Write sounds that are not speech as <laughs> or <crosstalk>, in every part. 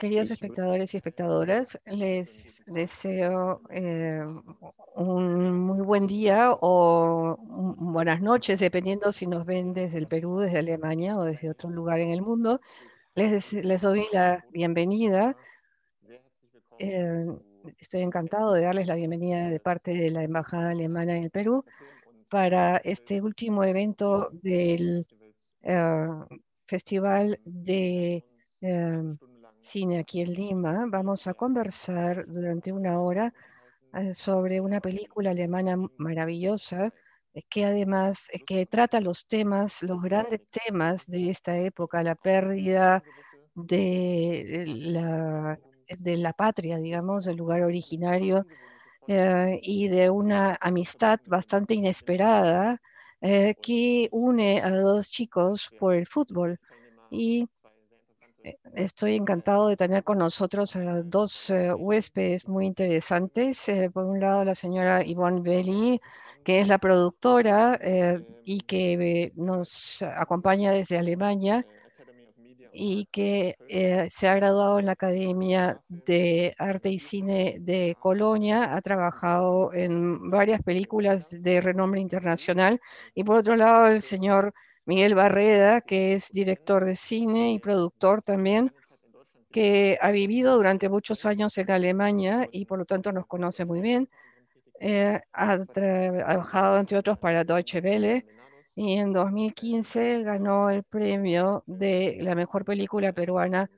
Queridos espectadores y espectadoras, les deseo eh, un muy buen día o buenas noches, dependiendo si nos ven desde el Perú, desde Alemania o desde otro lugar en el mundo. Les, les doy la bienvenida. Eh, estoy encantado de darles la bienvenida de parte de la Embajada Alemana en el Perú para este último evento del eh, Festival de cine aquí en Lima, vamos a conversar durante una hora eh, sobre una película alemana maravillosa eh, que además eh, que trata los temas, los grandes temas de esta época, la pérdida de la, de la patria, digamos, del lugar originario y de una amistad bastante inesperada que une a dos chicos por el fútbol. Y eh, estoy encantado de tener con nosotros a dos eh, huéspedes muy interesantes. Eh, por un lado, la señora Yvonne Belli, que es la productora y que nos acompaña desde Alemania y que se ha graduado en la Academia de Arte y Cine de Colonia, ha trabajado en varias películas de renombre internacional. Y por otro lado, el señor... Miguel Barreda, que es director de cine y productor también, que ha vivido durante muchos años en Alemania y por lo tanto nos conoce muy bien. Eh, ha, trabajado, entre otros, para Deutsche Welle y en 2015 ganó el premio de la mejor película peruana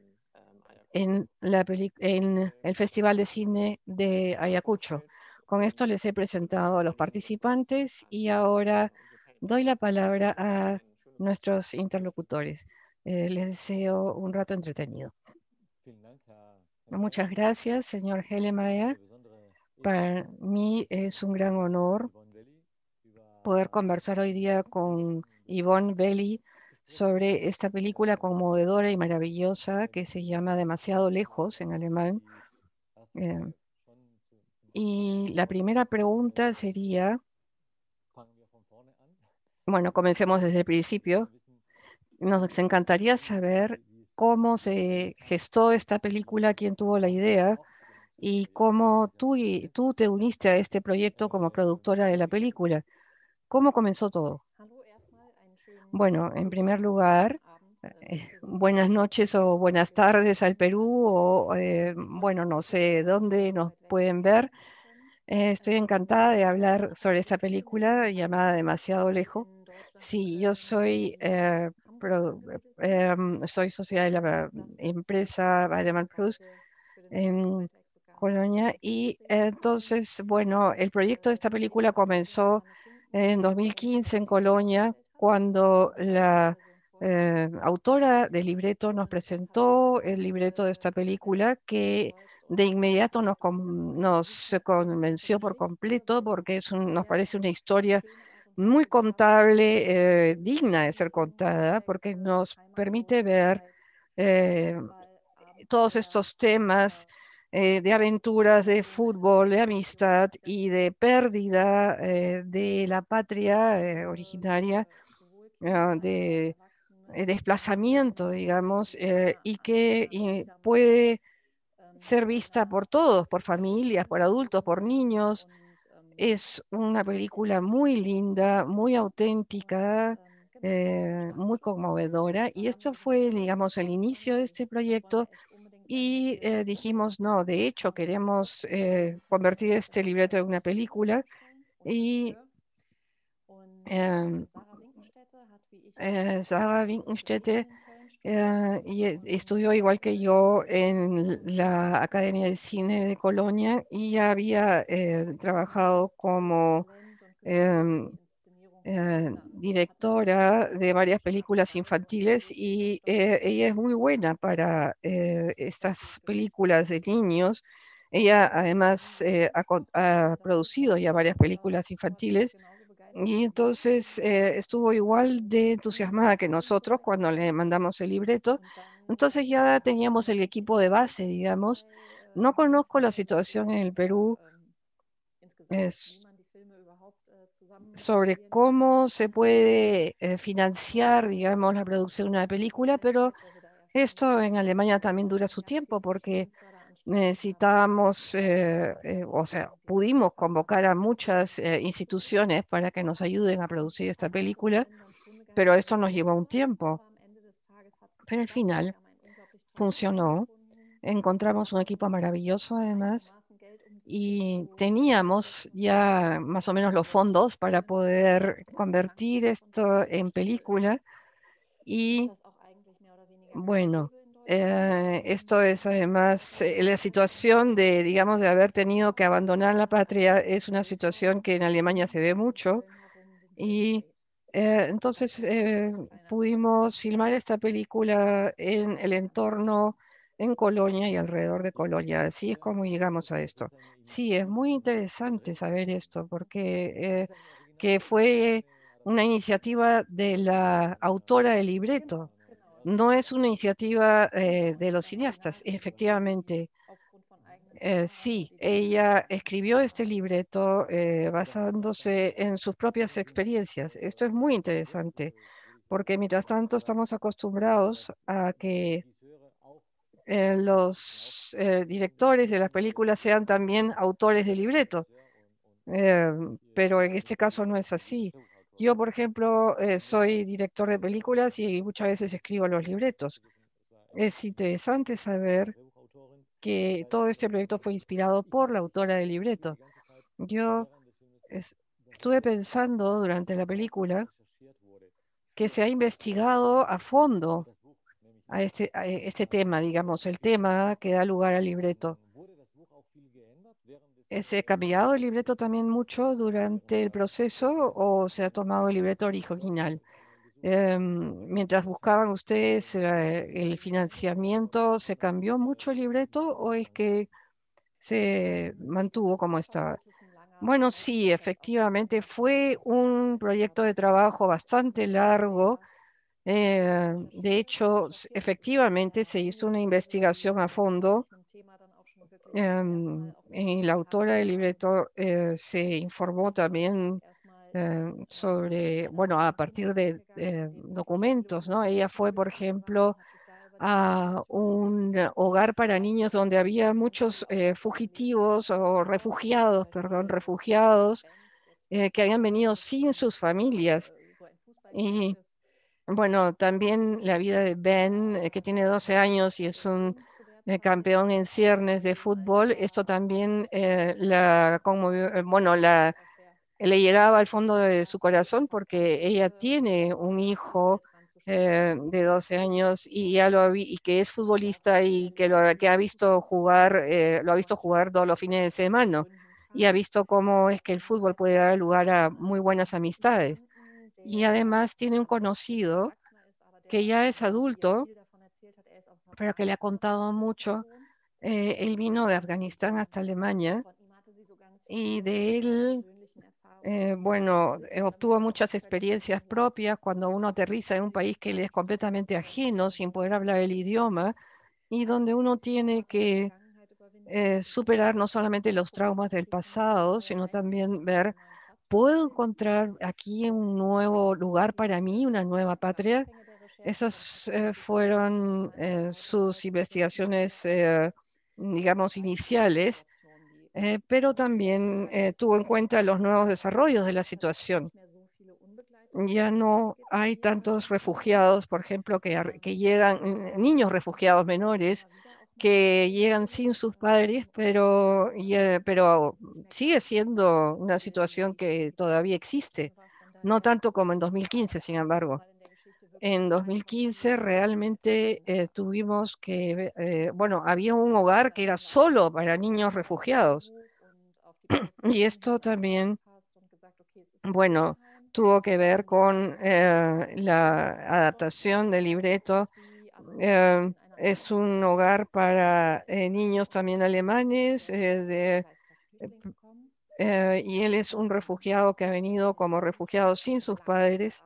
en, en el Festival de Cine de Ayacucho. Con esto les he presentado a los participantes y ahora doy la palabra a nuestros interlocutores. Eh, les deseo un rato entretenido. Muchas gracias, señor Hellemeyer. Para mí es un gran honor poder conversar hoy día con Yvonne Belli sobre esta película conmovedora y maravillosa que se llama Demasiado lejos en alemán. Eh, y la primera pregunta sería, bueno, comencemos desde el principio. Nos encantaría saber cómo se gestó esta película, quién tuvo la idea y cómo tú, tú te uniste a este proyecto como productora de la película. ¿Cómo comenzó todo? Bueno, en primer lugar, eh, buenas noches o buenas tardes al Perú o, eh, bueno, no sé dónde nos pueden ver. Eh, estoy encantada de hablar sobre esta película llamada Demasiado Lejos. Sí, yo soy, eh, eh em, soy sociedad de la empresa Weidemann Plus en Colonia y entonces, bueno, el proyecto de esta película comenzó en 2015 en Colonia cuando la eh, autora del libreto nos presentó el libreto de esta película que de inmediato nos, nos convenció por completo porque es nos parece una historia muy contable, eh, digna de ser contada, porque nos permite ver eh, todos estos temas eh, de aventuras, de fútbol, de amistad y de pérdida de la patria originaria, ah, de desplazamiento, digamos, y que puede ser vista por todos, por familias, por adultos, por niños. Es una película muy linda, muy auténtica, eh, muy conmovedora. Y esto fue, digamos, el inicio de este proyecto. Y eh, dijimos, no, de hecho queremos eh, convertir este libreto en una película. Y Sarah em, Winkenstädte eh, y e, estudió igual que yo en la Academia de Cine de Colonia y había eh, trabajado como em, eh, directora de varias películas infantiles y ella es muy buena para estas películas de niños. Ella además ha producido ya varias películas infantiles y entonces eh, estuvo igual de entusiasmada que nosotros cuando le mandamos el libreto. Entonces ya teníamos el equipo de base, digamos. No conozco la situación en el Perú sobre cómo se puede eh, financiar, digamos, la producción de una película, pero esto en Alemania también dura su tiempo porque necesitábamos, eh, eh, o sea, pudimos convocar a muchas eh, instituciones para que nos ayuden a producir esta película, pero esto nos llevó un tiempo. Pero al final funcionó. Encontramos un equipo maravilloso además y teníamos ya más o menos los fondos para poder convertir esto en película y bueno, eh, esto es además eh, la situación de, digamos, de haber tenido que abandonar la patria es una situación que en Alemania se ve mucho y eh, entonces pudimos filmar esta película en el entorno en Colonia y alrededor de Colonia. Así es como llegamos a esto. Sí, es muy interesante saber esto porque que fue una iniciativa de la autora del libreto no es una iniciativa eh, de los cineastas, efectivamente. Eh, sí, ella escribió este libreto eh, basándose en sus propias experiencias. Esto es muy interesante, porque mientras tanto estamos acostumbrados a que los directores de las películas sean también autores de libreto, pero en este caso no es así. Yo, por ejemplo, eh, soy director de películas y muchas veces escribo los libretos. Es interesante saber que todo este proyecto fue inspirado por la autora del libreto. Yo estuve pensando durante la película que se ha investigado a fondo a este, este tema, digamos, el tema que da lugar al libreto. ¿Se ha cambiado el libreto también mucho durante el proceso o se ha tomado el libreto original? Em, mientras buscaban ustedes eh, el financiamiento, ¿se cambió mucho el libreto o es que se mantuvo como estaba? Bueno, sí, efectivamente fue un proyecto de trabajo bastante largo. Eh, de hecho, efectivamente se hizo una investigación a fondo Em, y la autora del libreto eh, se informó también eh, sobre, bueno, a partir de eh, documentos, ¿no? Ella fue, por ejemplo, a un hogar para niños donde había muchos fugitivos o refugiados, perdón, refugiados que habían venido sin sus familias. Y bueno, también la vida de Ben, que tiene 12 años y es un campeón en ciernes de fútbol, esto también eh, la eh, bueno, le llegaba al fondo de su corazón porque ella tiene un hijo eh, de 12 años y ya lo y que es futbolista y que lo que ha visto jugar lo ha visto jugar todos los fines de semana y ha visto cómo es que el fútbol puede dar lugar a muy buenas amistades y además tiene un conocido que ya es adulto pero que le ha contado mucho. Eh, él vino de Afganistán hasta Alemania y de él, eh, bueno, eh, obtuvo muchas experiencias propias cuando uno aterriza en un país que le es completamente ajeno, sin poder hablar el idioma, y donde uno tiene que superar no solamente los traumas del pasado, sino también ver, ¿puedo encontrar aquí un nuevo lugar para mí, una nueva patria? Esas eh, fueron eh, sus investigaciones, eh, digamos, iniciales, pero también tuvo en cuenta los nuevos desarrollos de la situación. Ya no hay tantos refugiados, por ejemplo, que, que llegan, niños refugiados menores, que llegan sin sus padres, pero, pero sigue siendo una situación que todavía existe, no tanto como en 2015, sin embargo en 2015 realmente eh, tuvimos que, eh, bueno, había un hogar que era solo para niños refugiados. <clears throat> Y esto también, bueno, tuvo que ver con eh, la adaptación del libreto. es un hogar para niños también alemanes y él es un refugiado que ha venido como refugiado sin sus padres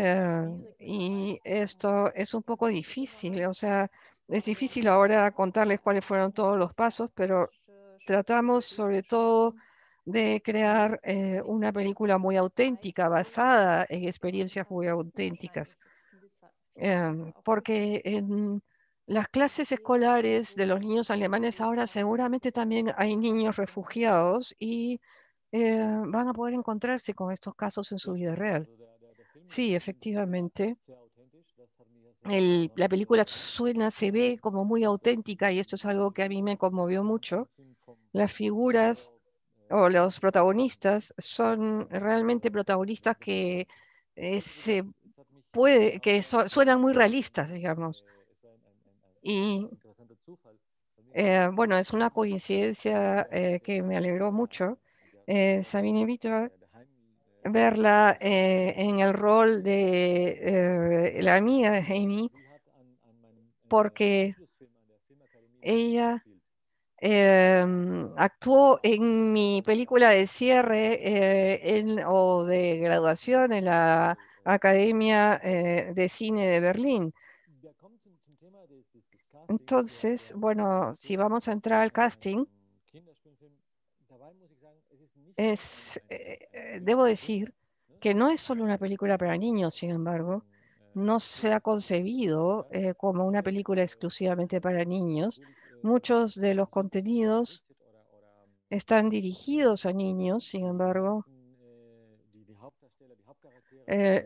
Em, y esto es un poco difícil, o sea, es difícil ahora contarles cuáles fueron todos los pasos, pero tratamos sobre todo de crear eh, una película muy auténtica, basada en experiencias muy auténticas. Em, porque en las clases escolares de los niños alemanes ahora seguramente también hay niños refugiados y eh, van a poder encontrarse con estos casos en su vida real. Sí, efectivamente. El, la película suena, se ve como muy auténtica y esto es algo que a mí me conmovió mucho. Las figuras o los protagonistas son realmente protagonistas que eh, se puede, que suenan muy realistas, digamos. Y eh, bueno, es una coincidencia eh, que me alegró mucho. Sabine Vitor verla eh, en el rol de eh, la amiga de Jamie, porque ella em, actuó en mi película de cierre eh, o de graduación en la Academia de Cine de Berlín. Entonces, bueno, si vamos a entrar al casting, es, eh, eh, debo decir que no es solo una película para niños, sin embargo, mm, no se ha concebido eh, como una película exclusivamente para niños. Muchos de los contenidos están dirigidos a niños, sin embargo,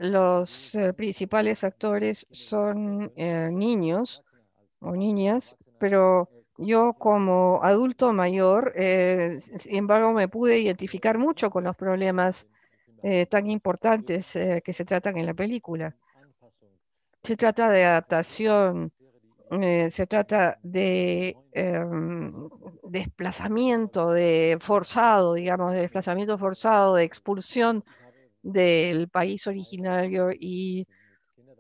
los principales actores son niños o niñas, pero yo como adulto mayor, eh, sin embargo, me pude identificar mucho con los problemas eh, tan importantes eh, que se tratan en la película. Se trata de adaptación, se trata de em, desplazamiento de forzado, digamos, de desplazamiento forzado, de expulsión del país originario y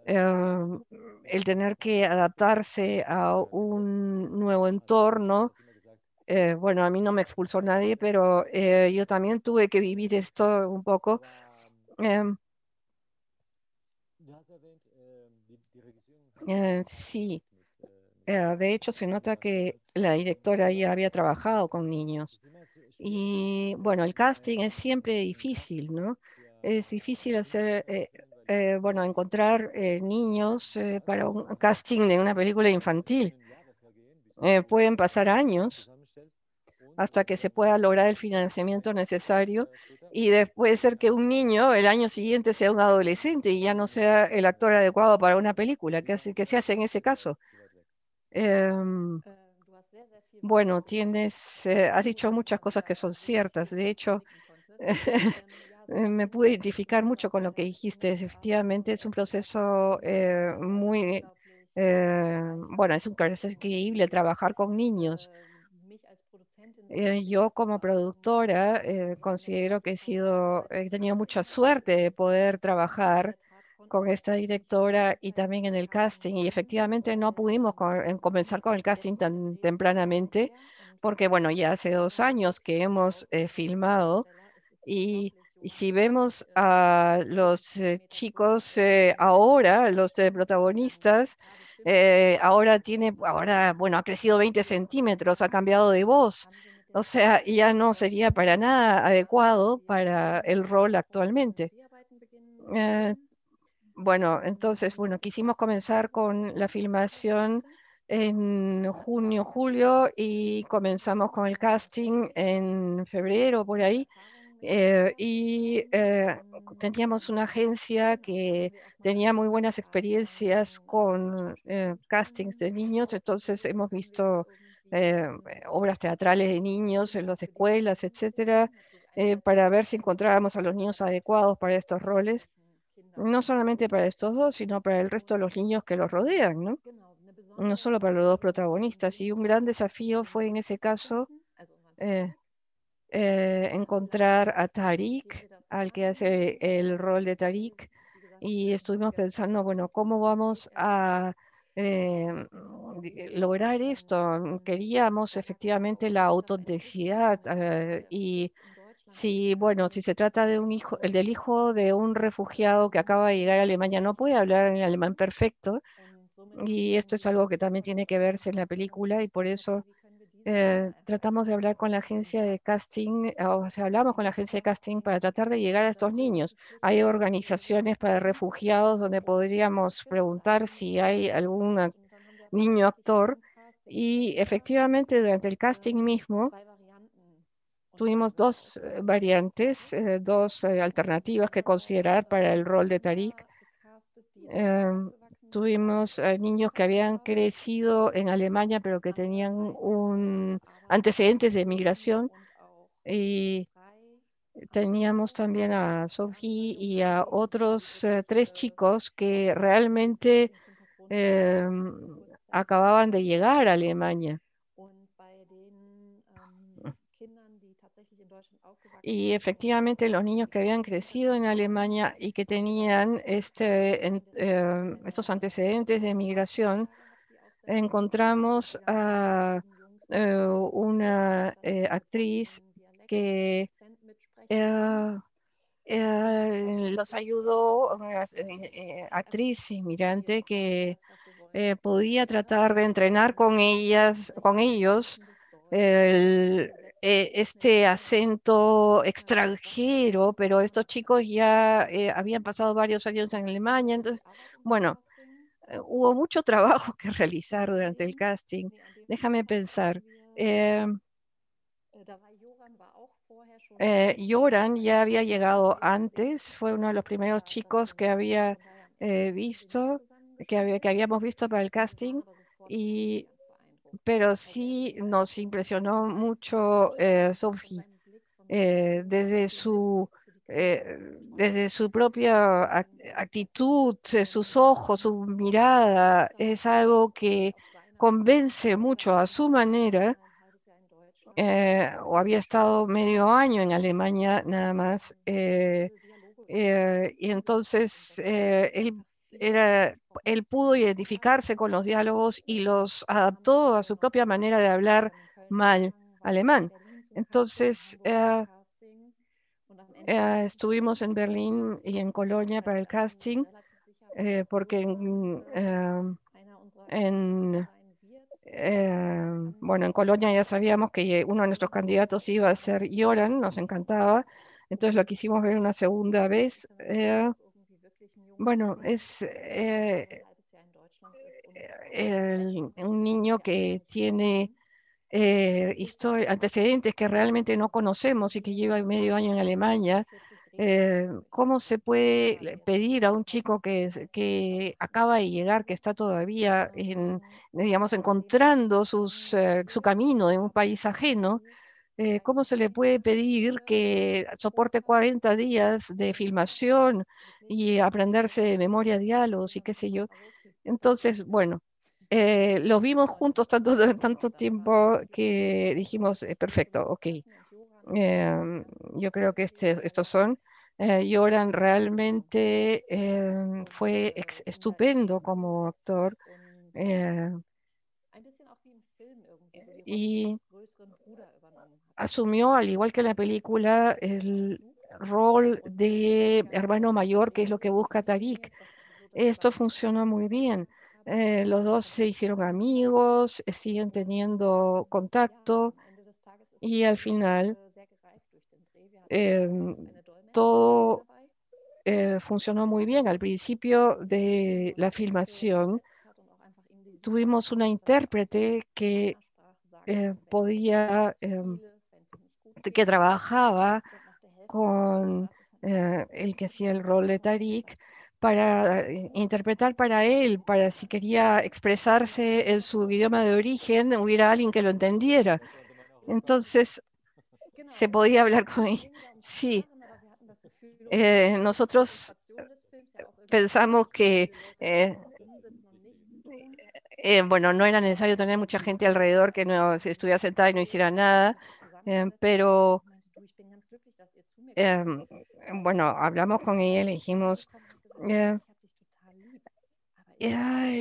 Em, el tener que adaptarse a un nuevo entorno. Eh, bueno, a mí no me expulsó nadie, pero eh, yo también tuve que vivir esto un poco. Em, eh, sí, de hecho se nota que la directora ya había trabajado con niños. Y bueno, el casting es siempre difícil, ¿no? Es difícil hacer eh, bueno, encontrar eh, niños eh, para un casting de una película infantil. pueden pasar años hasta que se pueda lograr el financiamiento necesario y después ser que un niño el año siguiente sea un adolescente y ya no sea el actor adecuado para una película. ¿Qué, qué se hace en ese caso? Em, bueno, tienes, has dicho muchas cosas que son ciertas. De hecho, <laughs> Eh, me pude identificar mucho con lo que dijiste. Efectivamente, es un proceso eh, muy, eh, bueno, es un proceso increíble trabajar con niños. yo como productora considero que he, sido, he tenido mucha suerte de poder trabajar con esta directora y también en el casting. Y efectivamente no pudimos comenzar con el casting tan tempranamente porque, bueno, ya hace dos años que hemos filmado y y si vemos a los eh, chicos eh, ahora, los protagonistas, eh, ahora tiene, ahora, bueno, ha crecido 20 centímetros, ha cambiado de voz. O sea, ya no sería para nada adecuado para el rol actualmente. bueno, entonces, bueno, quisimos comenzar con la filmación en junio, julio y comenzamos con el casting en febrero, por ahí. Eh, y eh, teníamos una agencia que tenía muy buenas experiencias con eh, castings de niños, entonces hemos visto obras teatrales de niños en las escuelas, etcétera, para ver si encontrábamos a los niños adecuados para estos roles, no solamente para estos dos, sino para el resto de los niños que los rodean, ¿no? no solo para los dos protagonistas. Y un gran desafío fue en ese caso eh, encontrar a Tariq, al que hace el rol de Tariq, y estuvimos pensando, bueno, ¿cómo vamos a eh, lograr esto? Queríamos efectivamente la autenticidad eh, y si, bueno, si se trata de un hijo, el del hijo de un refugiado que acaba de llegar a Alemania, no puede hablar en alemán perfecto, y esto es algo que también tiene que verse en la película y por eso eh, tratamos de hablar con la agencia de casting, eh, o sea, hablamos con la agencia de casting para tratar de llegar a estos niños. Hay organizaciones para refugiados donde podríamos preguntar si hay algún niño actor y efectivamente durante el casting mismo tuvimos dos eh, variantes, dos alternativas que considerar para el rol de Tariq tuvimos eh, niños que habían crecido en Alemania, pero que tenían un antecedentes de migración. Y teníamos también a Sophie y a otros eh, tres chicos que realmente em, acababan de llegar a Alemania. Y efectivamente los niños que habían crecido en Alemania y que tenían este, eh, estos antecedentes de migración, encontramos a eh, una eh, actriz que los ayudó, una actriz inmigrante que podía tratar de entrenar con ellas, con ellos el, eh, este acento extranjero, pero estos chicos ya eh, habían pasado varios años en Alemania, entonces, bueno, eh, hubo mucho <laughs> trabajo que realizar durante el casting. Déjame pensar. Joran ya había llegado antes, fue uno de los primeros chicos que había visto, que, había, que habíamos visto para el casting y pero sí nos impresionó mucho eh, Sophie eh, desde su eh, desde su propia actitud, eh, sus ojos, su mirada, es algo que convence mucho a su manera. o había estado medio año en Alemania nada más. y entonces él era él pudo identificarse con los diálogos y los adaptó a su propia manera de hablar mal alemán. Entonces, eh, eh, estuvimos en Berlín y en Colonia para el casting, eh, porque en, bueno, en Colonia ya sabíamos que uno de nuestros candidatos iba a ser Joran, nos encantaba, entonces lo quisimos ver una segunda vez. Bueno, es eh, un niño que tiene eh, antecedentes que realmente no conocemos y que lleva medio año en Alemania. Eh, ¿Cómo se puede pedir a un chico que, acaba de llegar, que está todavía, digamos, encontrando eh, su camino en un país ajeno, eh, ¿cómo se le puede pedir que soporte 40 días de filmación y aprenderse de memoria diálogos y qué sé yo? Entonces, bueno, lo eh, los vimos juntos tanto, <laughs> tanto tiempo que dijimos, eh, perfecto, ok. Em, yo creo que este, estos son. Yoran realmente em, fue estupendo como actor. y asumió, al igual que la película, el rol de hermano mayor, que es lo que busca Tarik. Esto funcionó muy bien. Eh, los dos se hicieron amigos, eh, siguen teniendo contacto y al final em, todo eh, funcionó muy bien. Al principio de la filmación tuvimos una intérprete que podía em, que trabajaba con eh, el que hacía el rol de Tariq para eh, interpretar para él, para si quería expresarse en su idioma de origen, hubiera alguien que lo entendiera. Entonces, <laughs> se podía hablar con él. Sí, nosotros pensamos que, eh, bueno, no era necesario tener mucha gente alrededor que no se estuviera sentada y no hiciera nada, eh, pero em, bueno, hablamos con ella le dijimos, eh,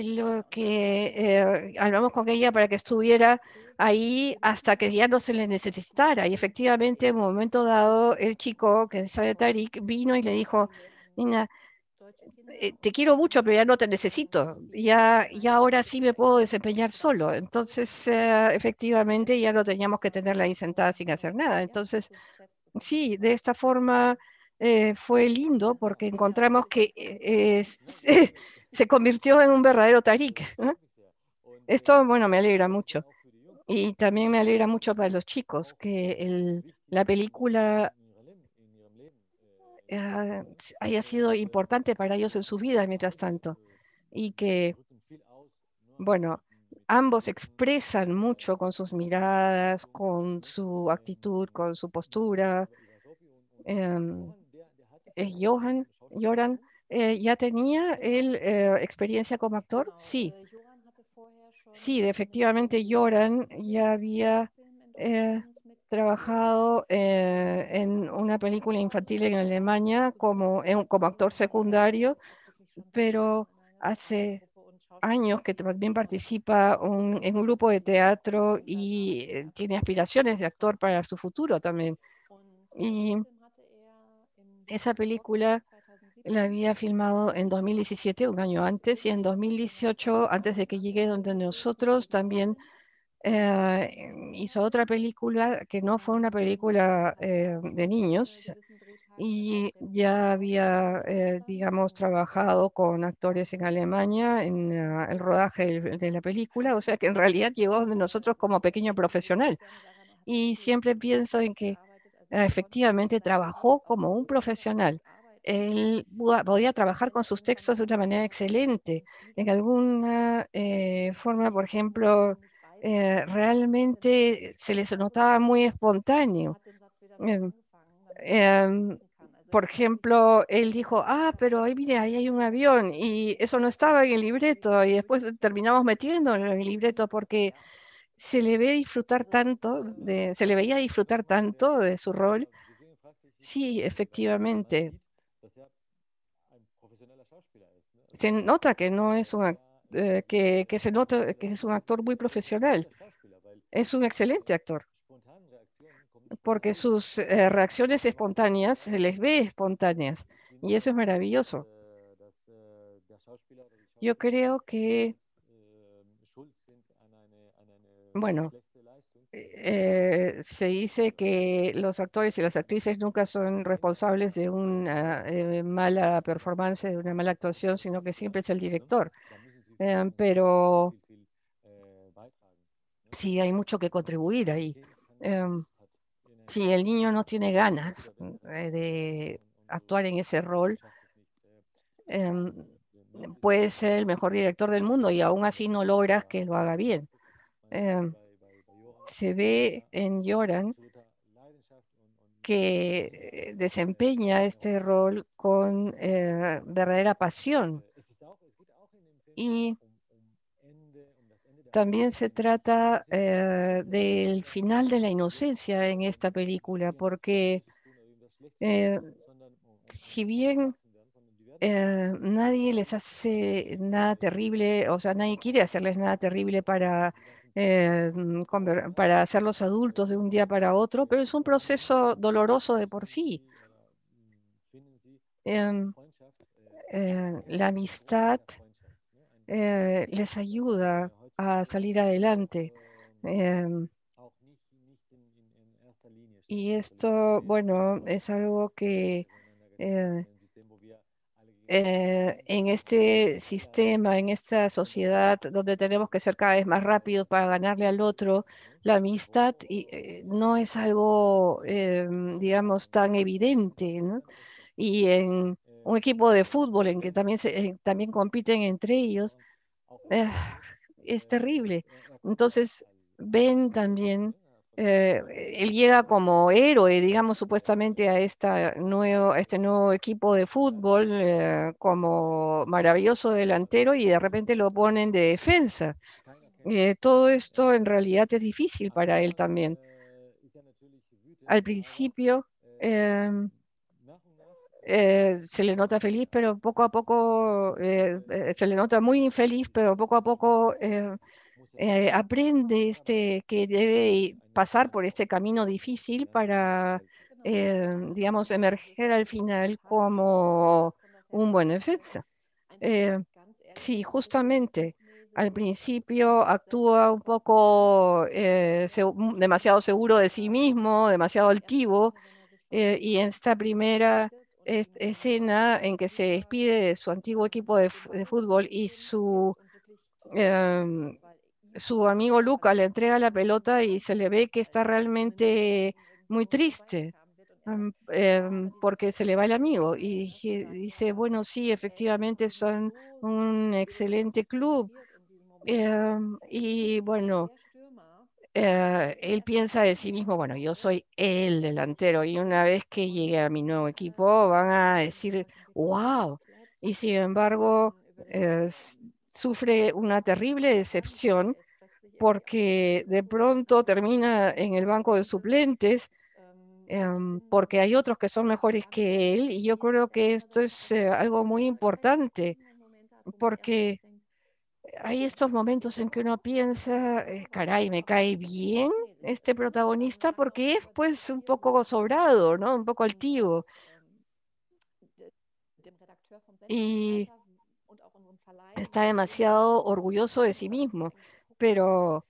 lo que eh, hablamos con ella para que estuviera ahí hasta que ya no se le necesitara. Y efectivamente, en un momento dado, el chico, que sabe Tarik, vino y le dijo, Nina, eh, te quiero mucho, pero ya no te necesito. Ya, ya ahora sí me puedo desempeñar solo. Entonces, eh, efectivamente, ya no teníamos que tenerla ahí sentada sin hacer nada. Entonces, sí, de esta forma eh, fue lindo porque encontramos que <laughs> se convirtió en un verdadero tarik. Esto, bueno, me alegra mucho. Y también me alegra mucho para los chicos que la película Ah, haya sido importante para ellos en su vida mientras tanto. Y que, bueno, ambos expresan mucho con sus miradas, con su actitud, con su postura. Em, eh, Johan, eh, ¿ya tenía él eh, experiencia como actor? Sí. Sí, efectivamente, Joran ya había trabajado eh, en una película infantil en Alemania como, actor secundario, pero hace años que también participa en un grupo de teatro y eh, tiene aspiraciones de actor para su futuro también. Y esa película la había filmado en 2017, un año antes, y en 2018, antes de que llegue donde nosotros, también eh, hizo otra película que no fue una película eh, de niños y ya había, eh, digamos, trabajado con actores en Alemania en ah, el rodaje de, la película, o sea que en realidad llegó de nosotros como pequeño profesional. Y siempre pienso en que ah, efectivamente trabajó como un profesional él podía trabajar con sus textos de una manera excelente. En alguna forma, por ejemplo, eh, realmente se les notaba muy espontáneo. Em, em, por ejemplo, él dijo, ah, pero ahí mire, ahí hay un avión y eso no estaba en el libreto y después terminamos metiéndolo en el libreto porque se le ve disfrutar tanto, se le veía disfrutar tanto de su rol. Sí, efectivamente. Se nota que no es un actor eh, que, se nota que es un actor muy profesional. Es un excelente actor, porque sus eh, reacciones espontáneas se les ve espontáneas, y eso es maravilloso. Yo creo que, bueno, eh, se dice que los actores y las actrices nunca son responsables de una mala performance, de una mala actuación, sino que siempre es el director. Em, pero sí hay mucho que contribuir ahí. Em, si el niño no tiene ganas eh, de actuar en ese rol, em, puede ser el mejor director del mundo y aún así no logras que lo haga bien. se ve en Joran que eh, desempeña este rol con eh, verdadera pasión y también se trata eh, del final de la inocencia en esta película, porque eh, si bien eh, nadie les hace nada terrible, o sea, nadie quiere hacerles nada terrible para, para hacerlos adultos de un día para otro, pero es un proceso doloroso de por sí. Em, la amistad eh, les ayuda a salir adelante. Em, y esto, bueno, es algo que eh, eh, en este sistema, en esta sociedad donde tenemos que ser cada vez más rápidos para ganarle al otro, la amistad y, no es algo, em, digamos, tan evidente. Y en un equipo de fútbol en que también, se, eh, también compiten entre ellos, eh, es terrible. Entonces, ven también, eh, él llega como héroe, digamos, supuestamente a, nuevo, este nuevo equipo de fútbol como maravilloso delantero y de repente lo ponen de defensa. todo esto en realidad es difícil para él también. Al principio, eh, se le nota feliz, pero poco a poco, eh, eh, se le nota muy infeliz, pero poco a poco aprende este, que debe pasar por este camino difícil para, digamos, emerger al final como un buen defensa. sí, justamente al principio actúa un poco demasiado seguro de sí mismo, demasiado altivo, y en esta primera escena en que se despide de su antiguo equipo de, fútbol y su, em, su amigo Luca le entrega la pelota y se le ve que está realmente muy triste em, em, porque se le va el amigo. Y dice, bueno, sí, efectivamente son un excelente club. y bueno, eh, él piensa de sí mismo, bueno, yo soy el delantero y una vez que llegue a mi nuevo equipo van a decir, wow, y sin embargo eh, sufre una terrible decepción porque de pronto termina en el banco de suplentes em, porque hay otros que son mejores que él y yo creo que esto es eh, algo muy importante porque hay estos momentos en que uno piensa, eh, caray, me cae bien este protagonista porque es pues un poco sobrado, ¿no? Un poco altivo. Y está demasiado orgulloso de sí mismo, pero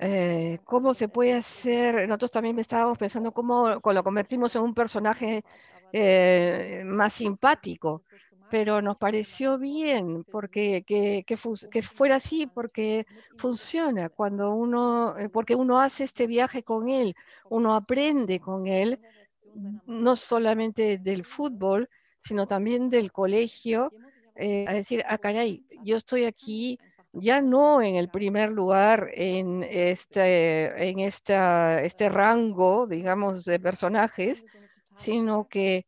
eh, ¿cómo se puede hacer? Nosotros también estábamos pensando cómo lo convertimos en un personaje eh, más simpático pero nos pareció bien porque que, fuera así porque funciona cuando uno eh, porque uno hace este viaje con él uno aprende con él no solamente del fútbol sino también del colegio eh, a decir ah caray yo estoy aquí ya no en el primer lugar en este en esta este rango digamos de personajes sino que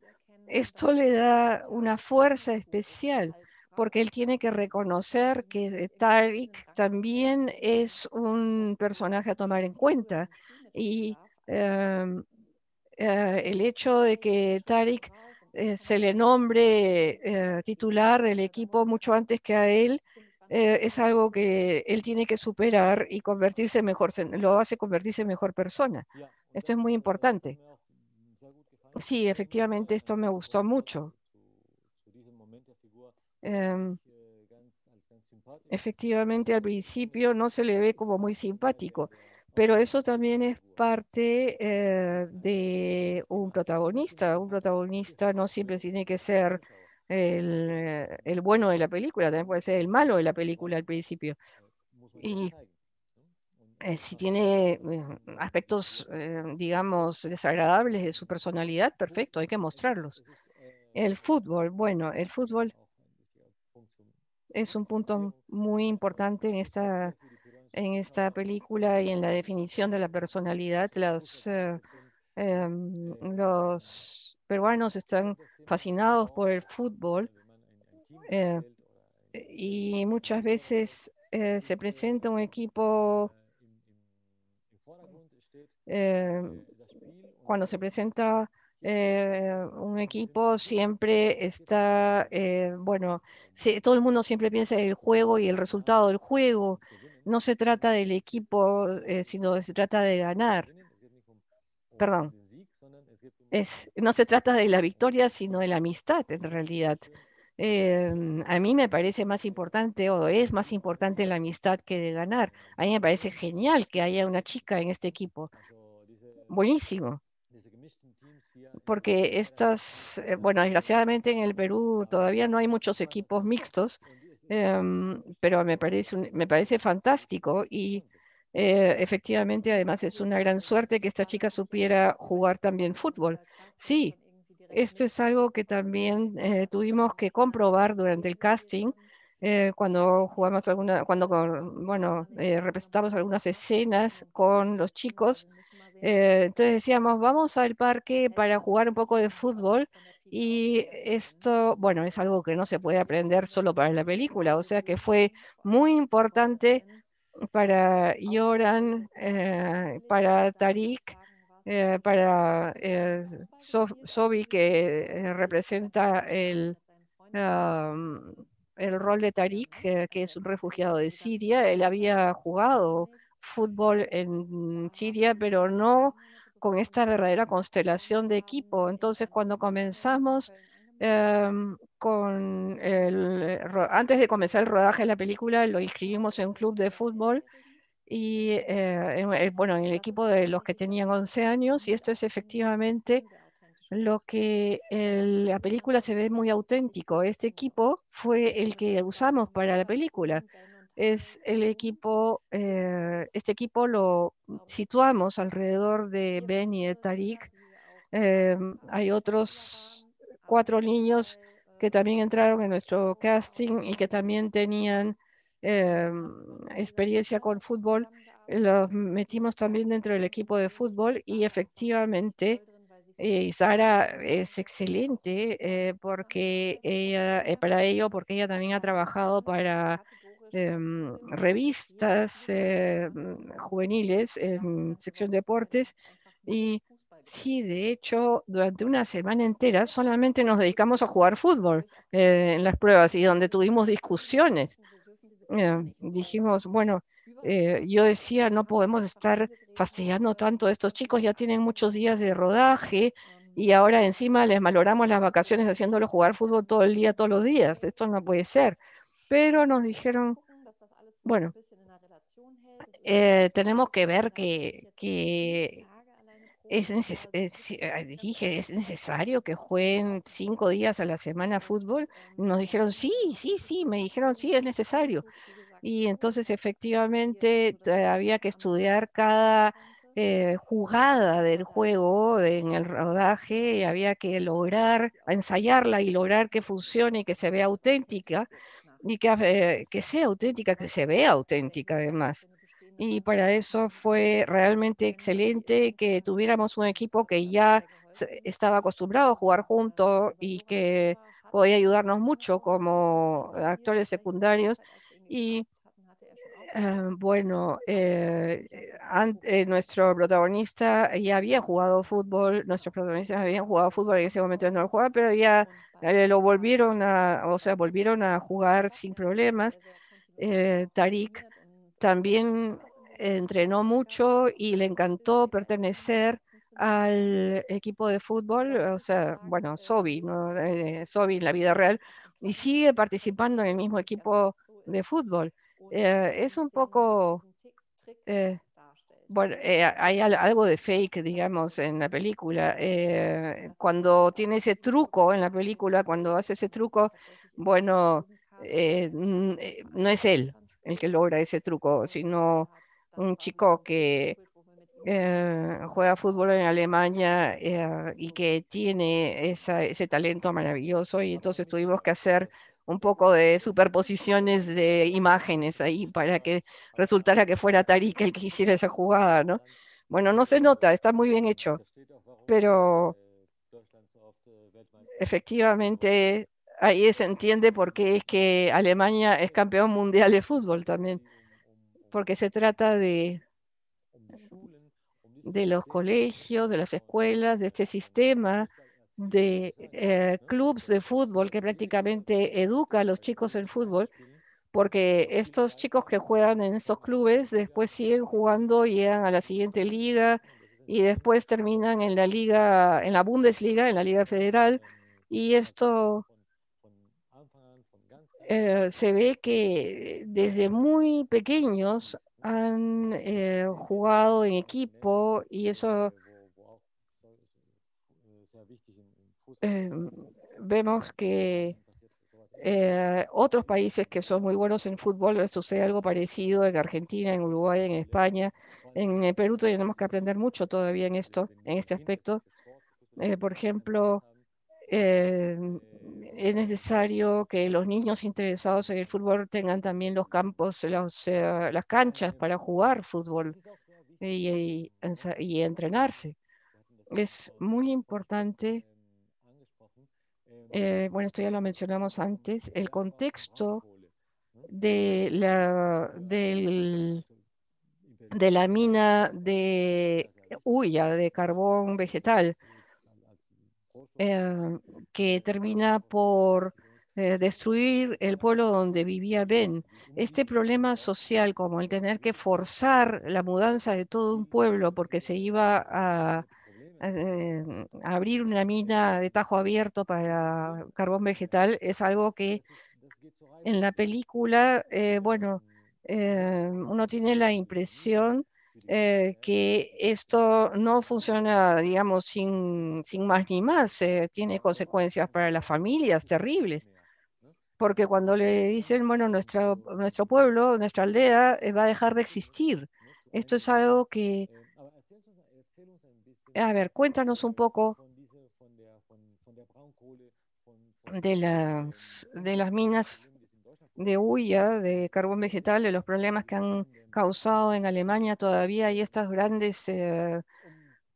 esto le da una fuerza especial porque él tiene que reconocer que Tariq también es un personaje a tomar en cuenta. Y em, eh, el hecho de que Tariq eh, se le nombre eh, titular del equipo mucho antes que a él es algo que él tiene que superar y convertirse mejor, lo hace convertirse en mejor persona. Esto es muy importante sí, efectivamente esto me gustó mucho. Em, efectivamente al principio no se le ve como muy simpático, pero eso también es parte eh, de un protagonista. Un protagonista no siempre tiene que ser el, eh, el, bueno de la película, también puede ser el malo de la película al principio. Y eh, si tiene mm, aspectos, eh, digamos, desagradables de su personalidad, perfecto, hay que mostrarlos. El fútbol, bueno, el fútbol es un punto muy importante en esta, en esta película y en la definición de la personalidad. Los, eh, em, los peruanos están fascinados por el fútbol y muchas veces se presenta un equipo eh, cuando se presenta eh, un equipo siempre está, eh, bueno, si todo el mundo siempre piensa en el juego y el resultado del juego. No se trata del equipo, sino se trata de ganar. Perdón. no se trata de la victoria, sino de la amistad en realidad. Em, a mí me parece más importante o es más importante la amistad que de ganar. A mí me parece genial que haya una chica en este equipo buenísimo. Porque estas, eh, bueno, desgraciadamente en el Perú todavía no hay muchos equipos mixtos, em, pero me parece, me parece fantástico y eh, efectivamente además es una gran suerte que esta chica supiera jugar también fútbol. Sí, esto es algo que también eh, tuvimos que comprobar durante el casting. cuando jugamos alguna, cuando bueno, representamos algunas escenas con los chicos, entonces decíamos, vamos al parque para jugar un poco de fútbol. Y esto, bueno, es algo que no se puede aprender solo para la película, o sea que fue muy importante para Yoran, para Tarik, para Sobi, que representa el, el rol de Tarik, que es un refugiado de Siria. Él había jugado fútbol en Siria, pero no con esta verdadera constelación de equipo. Entonces, cuando comenzamos em, con antes de comenzar el rodaje de la película, lo inscribimos en un club de fútbol y eh, en, eh, bueno, en el equipo de los que tenían 11 años y esto es efectivamente lo que la película se ve muy auténtico. Este equipo fue el que usamos para la película es el equipo, eh, este equipo lo situamos alrededor de Ben y de Tariq. Eh, hay otros cuatro niños que también entraron en nuestro casting y que también tenían eh, experiencia con fútbol. Los metimos también dentro del equipo de fútbol y efectivamente Sara es excelente porque ella, para ello, porque ella también ha trabajado para Em, revistas eh, mm, juveniles en sección deportes y sí, de hecho, durante una semana entera solamente nos dedicamos a jugar fútbol eh, en las pruebas y donde tuvimos discusiones. Em, dijimos, bueno, eh, yo decía, no podemos estar fastidiando tanto a estos chicos, ya tienen muchos días de rodaje y ahora encima les valoramos las vacaciones haciéndolo jugar fútbol todo el día, todos los días. Esto no puede ser pero nos dijeron, bueno, eh, tenemos que ver que, es, eh, dije, es necesario que jueguen cinco días a la semana fútbol. Nos dijeron, sí, sí, sí, me dijeron, sí, es necesario. Y entonces efectivamente eh, había que estudiar cada jugada del juego en el rodaje había que lograr ensayarla y lograr que funcione y que se vea auténtica y que, eh, que sea auténtica, que se vea auténtica además. Y para eso fue realmente excelente que tuviéramos un equipo que ya estaba acostumbrado a jugar junto y que podía ayudarnos mucho como actores secundarios. Y Ah, bueno, eh, eh, eh, nuestro protagonista ya había jugado fútbol, nuestros protagonistas habían jugado fútbol en ese momento no lo pero ya lo volvieron a, o sea, volvieron a jugar sin problemas. Tarik también entrenó mucho y le encantó pertenecer al equipo de fútbol, o sea, bueno, Sobi, Sobi en la vida real, y sigue participando en el mismo equipo de fútbol. Eh, es un poco, eh, bueno, eh, hay algo de fake, digamos, en la película. cuando tiene ese truco en la película, cuando hace ese truco, bueno, no es él el que logra ese truco, sino un chico que juega fútbol en Alemania y que tiene esa, ese talento maravilloso y entonces tuvimos que hacer un poco de superposiciones de imágenes ahí para que resultara que fuera Tarik el que hiciera esa jugada, ¿no? Bueno, no se nota, está muy bien hecho, pero efectivamente ahí se entiende por qué es que Alemania es campeón mundial de fútbol también, porque se trata de, de los colegios, de las escuelas, de este sistema de eh, clubes de fútbol que prácticamente educa a los chicos en fútbol, porque estos chicos que juegan en estos clubes después siguen jugando, llegan a la siguiente liga y después terminan en la liga, en la Bundesliga, en la liga federal, y esto eh, se ve que desde muy pequeños han eh, jugado en equipo y eso Em, vemos que eh, otros países que son muy buenos en fútbol eh, sucede algo parecido en Argentina, en Uruguay, en España, en Perú tenemos que aprender mucho todavía en esto, en este aspecto. Eh, por ejemplo, em, es necesario que los niños interesados en el fútbol tengan también los campos, las canchas para jugar fútbol y, entrenarse. Es muy importante eh, eh, bueno, esto ya lo mencionamos antes, el contexto de la, de la mina de huya, de carbón vegetal, eh, que termina por destruir el pueblo donde vivía Ben. Este problema social, como el tener que forzar la mudanza de todo un pueblo porque se iba a eh, abrir una mina de tajo abierto para carbón vegetal es algo que en la película, eh, bueno, eh, uno tiene la impresión que esto no funciona, digamos, sin, sin más ni más, tiene consecuencias para las familias terribles porque cuando le dicen, bueno, nuestro, nuestro pueblo, nuestra aldea va a dejar de existir. Esto es algo que a ver, cuéntanos un poco de las, de las minas de huya, de carbón vegetal, de los problemas que han causado en Alemania. Todavía hay estos grandes eh,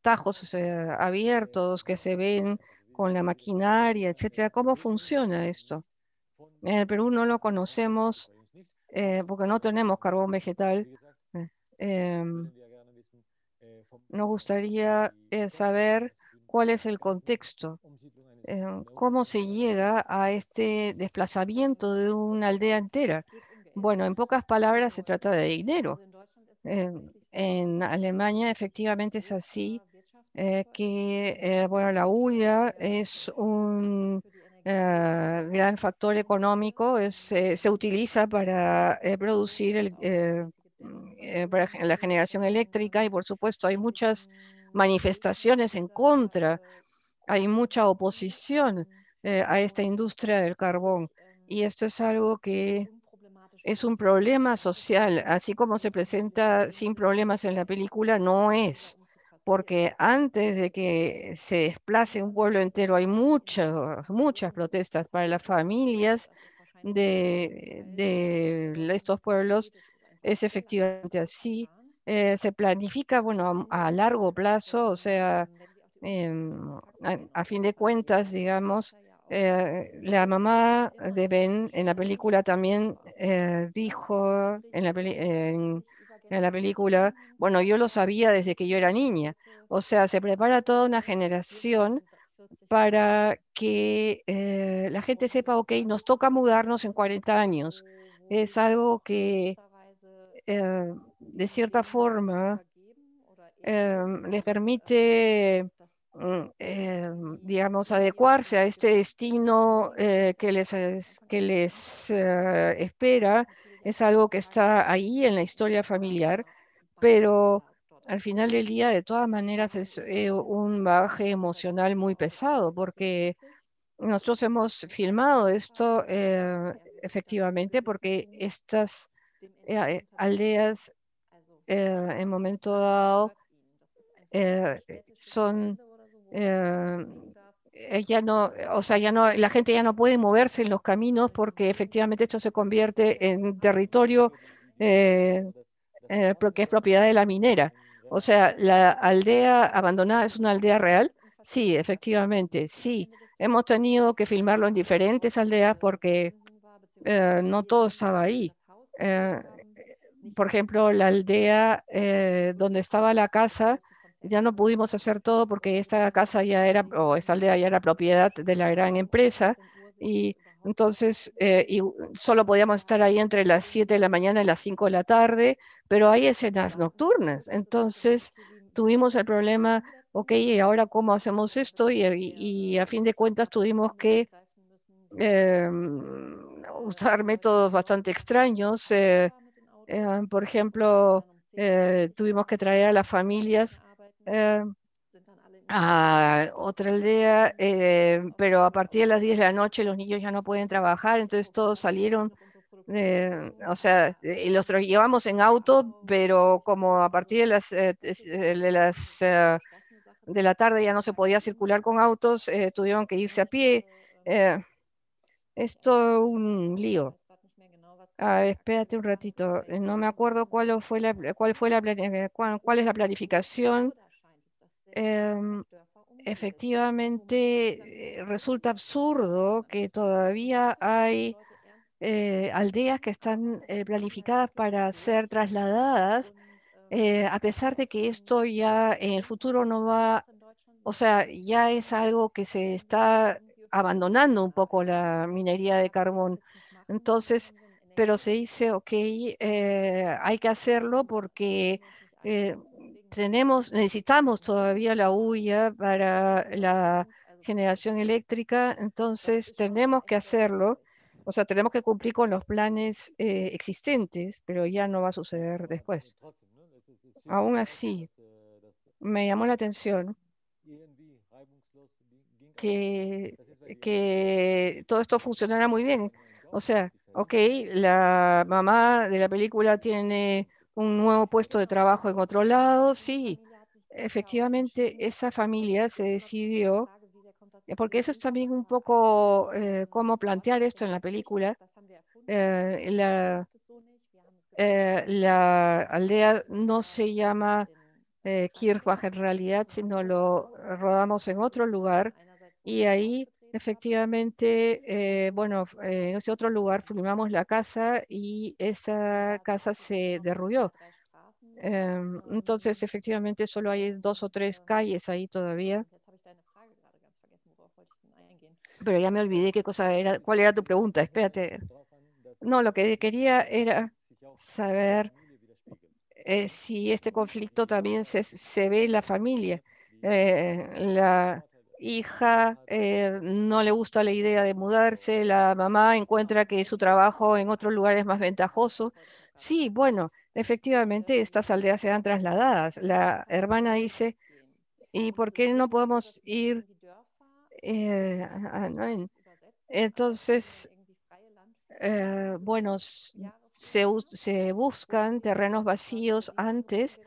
tajos eh, abiertos que se ven con la maquinaria, etcétera. ¿Cómo funciona esto? En el Perú no lo conocemos eh, porque no tenemos carbón vegetal. Em, nos gustaría eh, saber cuál es el contexto, eh, cómo se llega a este desplazamiento de una aldea entera. Bueno, en pocas palabras, se trata de dinero. Eh, en Alemania efectivamente es así, que bueno, la huya es un gran factor económico, se utiliza para producir el eh, para la generación eléctrica y por supuesto hay muchas manifestaciones en contra, hay mucha oposición eh, a esta industria del carbón y esto es algo que es un problema social, así como se presenta sin problemas en la película, no es, porque antes de que se desplace un pueblo entero hay muchas, muchas protestas para las familias de, de estos pueblos es efectivamente así. Eh, se planifica, bueno, a, largo plazo, o sea, em, a, fin de cuentas, digamos, eh, la mamá de Ben en la película también eh, dijo en la, película, bueno, yo lo sabía desde que yo era niña. O sea, se prepara toda una generación para que la gente sepa, ok, nos toca mudarnos en 40 años. Es algo que eh, de cierta forma em, les permite, mm, em, digamos, adecuarse a este destino eh, que les, que les eh, espera, es algo que está ahí en la historia familiar, pero al final del día, de todas maneras, es un baje emocional muy pesado, porque nosotros hemos filmado esto efectivamente, porque estas eh, eh, aldeas eh, en momento dado son ya no, o sea, ya no, la gente ya no puede moverse en los caminos porque efectivamente esto se convierte en territorio que es propiedad de la minera. O sea, la aldea abandonada es una aldea real. Sí, efectivamente, sí. Hemos tenido que filmarlo en diferentes aldeas porque no todo estaba ahí. Eh, por ejemplo, la aldea eh, donde estaba la casa, ya no pudimos hacer todo porque esta casa ya era, o esta aldea ya era propiedad de la gran empresa y entonces eh, y solo podíamos estar ahí entre las 7 de la mañana y las 5 de la tarde, pero hay escenas nocturnas. Entonces tuvimos el problema, ok, ¿y ahora cómo hacemos esto? Y, y a fin de cuentas tuvimos que eh, usar métodos bastante extraños. Eh, eh, por ejemplo, eh, tuvimos que traer a las familias a otra aldea, pero a partir de las 10 de la noche los niños ya no pueden trabajar, entonces todos salieron o sea, los llevamos en auto, pero como a partir de las, de la tarde ya no se podía circular con autos, tuvieron que irse a pie. Es un lío. espérate un ratito, eh, no me acuerdo cuál fue la, cuál fue la, eh, cuál es la planificación. Em, efectivamente, eh, resulta absurdo que todavía hay aldeas que están planificadas para ser trasladadas, a pesar de que esto ya en el futuro no va, o sea, ya es algo que se está abandonando un poco la minería de carbón. Entonces, pero se dice, ok, eh, hay que hacerlo porque eh, tenemos, necesitamos todavía la huya para la generación eléctrica, entonces tenemos que hacerlo, o sea, tenemos que cumplir con los planes eh, existentes, pero ya no va a suceder después. Aún así, me llamó la atención que que todo esto funcionara muy bien. O sea, ok, la mamá de la película tiene un nuevo puesto de trabajo en otro lado, sí, efectivamente esa familia se decidió, eh, porque eso es también un poco eh, cómo plantear esto en la película, eh, la, la, aldea no se llama Kirchbach en realidad, sino lo rodamos en otro lugar y ahí Efectivamente, eh, bueno, eh, en ese otro lugar filmamos la casa y esa casa se derrumbó em, entonces, efectivamente, solo hay dos o tres calles ahí todavía. Pero ya me olvidé qué cosa era, cuál era tu pregunta, espérate. No, lo que quería era saber eh, si este conflicto también se, se ve en la familia. la, hija eh, no le gusta la idea de mudarse, la mamá encuentra que su trabajo en otro lugar es más ventajoso. Sí, bueno, efectivamente estas aldeas se dan trasladadas. La hermana dice, ¿y por qué no podemos ir? Eh, entonces, eh, bueno, se, se buscan terrenos vacíos antes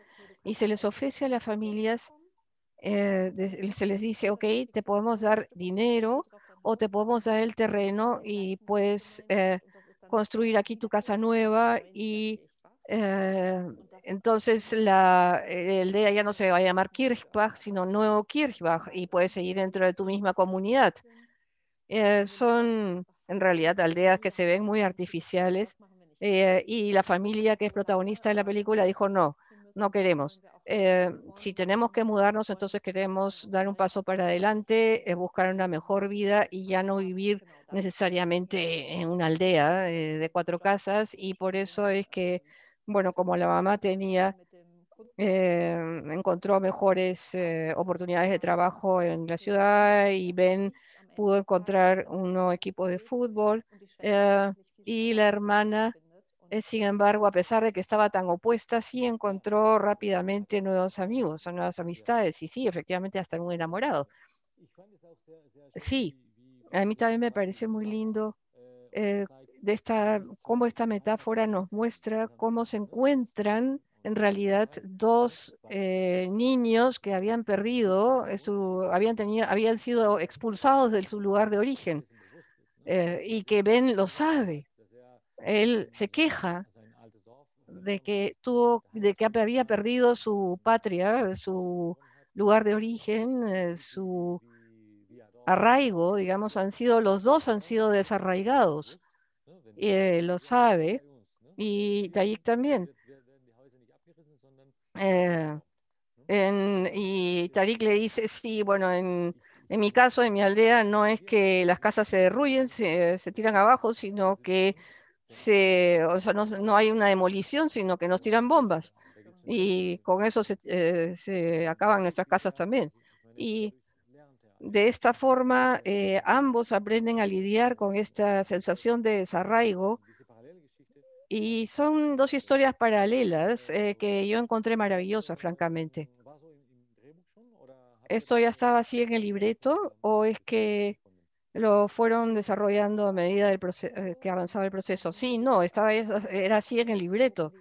y se les ofrece a las familias eh, se les dice, ok, te podemos dar dinero o te podemos dar el terreno y puedes eh, construir aquí tu casa nueva y eh, entonces la aldea ya no se va a llamar Kirchbach, sino Nuevo Kirchbach y puedes seguir dentro de tu misma comunidad. son en realidad aldeas que se ven muy artificiales y la familia que es protagonista de la película dijo, no, no queremos. Eh, si tenemos que mudarnos, entonces queremos dar un paso para adelante, eh, buscar una mejor vida y ya no vivir necesariamente en una aldea eh, de cuatro casas. Y por eso es que, bueno, como la mamá tenía, encontró mejores oportunidades de trabajo en la ciudad y Ben pudo encontrar un nuevo equipo de fútbol. y la hermana eh, sin embargo, a pesar de que estaba tan opuesta, sí encontró rápidamente nuevos amigos o nuevas amistades. Y sí, efectivamente, hasta un enamorado. Sí, a mí también me pareció muy lindo eh, eh, de esta, cómo esta metáfora nos muestra cómo se encuentran en realidad dos niños que habían perdido, habían, tenido, habían sido expulsados de su lugar de origen y que Ben lo sabe él se queja de que tuvo, de que había perdido su patria, su lugar de origen, eh, su arraigo, digamos, han sido, los dos han sido desarraigados. Y, eh, lo sabe, y Tariq también. Eh, y Tariq le dice, sí, bueno, en, mi caso, en mi aldea, no es que las casas se derruyen, se tiran abajo, sino que se, no, hay una demolición, sino que nos tiran bombas. Y con eso eh, se, acaban nuestras casas también. Y de esta forma, eh, ambos aprenden a lidiar con esta sensación de desarraigo. Y son dos historias paralelas eh, que yo encontré maravillosas, francamente. ¿Esto ya estaba así en el libreto o es que lo fueron desarrollando a medida eh, que avanzaba el proceso. Sí, no, estaba, era así en el libreto.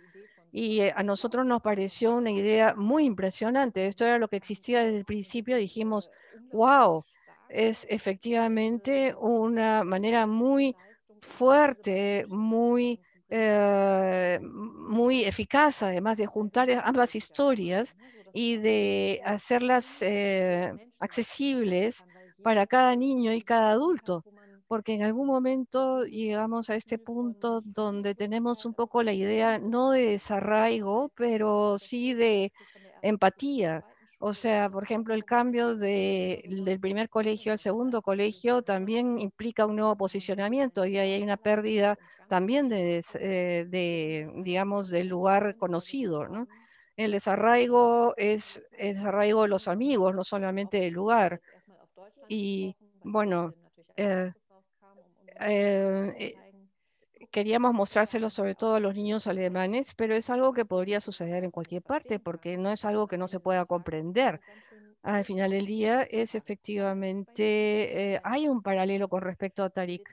Y eh, a nosotros nos pareció una idea muy impresionante. Esto era lo que existía desde el principio. Dijimos, wow, es efectivamente una manera muy fuerte, muy, eh, muy eficaz, además de juntar ambas historias y de hacerlas accesibles para cada niño y cada adulto, porque en algún momento llegamos a este punto donde tenemos un poco la idea no de desarraigo, pero sí de empatía. O sea, por ejemplo, el cambio del primer colegio al segundo colegio también implica un nuevo posicionamiento y ahí hay una pérdida también de, eh, digamos, del lugar conocido. El desarraigo es el desarraigo de los amigos, no solamente del lugar. Y bueno, eh, eh, eh, queríamos mostrárselo sobre todo a los niños alemanes, pero es algo que podría suceder en cualquier parte porque no es algo que no se pueda comprender. Al final del día es efectivamente, hay un paralelo con respecto a Tarik.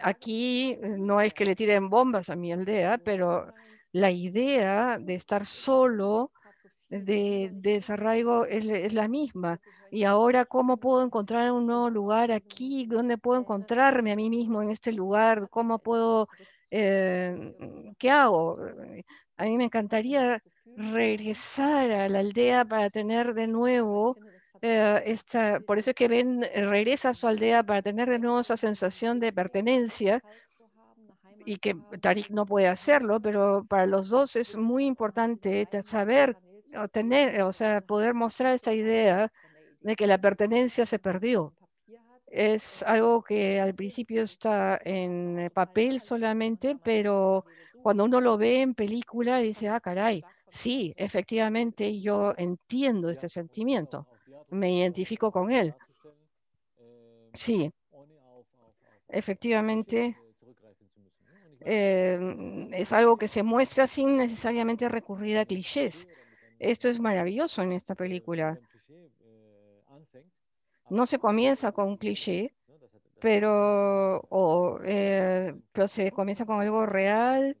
aquí no es que le tiren bombas a mi aldea, pero la idea de estar solo de, desarraigo es, la misma. Y ahora, ¿cómo puedo encontrar un nuevo lugar aquí? ¿Dónde puedo encontrarme a mí mismo en este lugar? ¿Cómo puedo, eh, qué hago? A mí me encantaría regresar a la aldea para tener de nuevo eh, esta, por eso es que Ben regresa a su aldea para tener de nuevo esa sensación de pertenencia y que Tarik no puede hacerlo, pero para los dos es muy importante saber o o sea, poder mostrar esta idea de que la pertenencia se perdió. Es algo que al principio está en papel solamente, pero cuando uno lo ve en película dice, ah, caray, sí, efectivamente yo entiendo este sentimiento, me identifico con él. Sí, efectivamente eh, es algo que se muestra sin necesariamente recurrir a clichés. Esto es maravilloso en esta película. No se comienza con un cliché, pero, o, pero se comienza con algo real.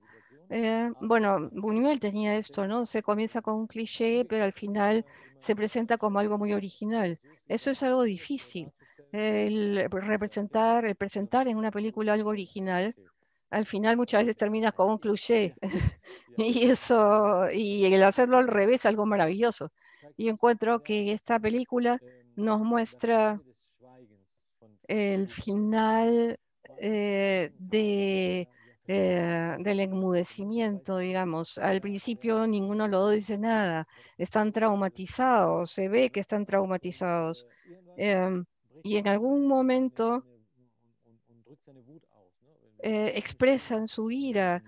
bueno, Buñuel tenía esto, ¿no? Se comienza con un cliché, pero al final se presenta como algo muy original. Eso es algo difícil. El representar, presentar en una película algo original al final muchas veces terminas con un cliché. <laughs> y eso, y el hacerlo al revés es algo maravilloso. Y encuentro que esta película nos muestra el final eh, eh, del enmudecimiento, digamos. Al principio ninguno lo dice nada, están traumatizados, se ve que están traumatizados. y en em, algún momento eh, expresan su ira.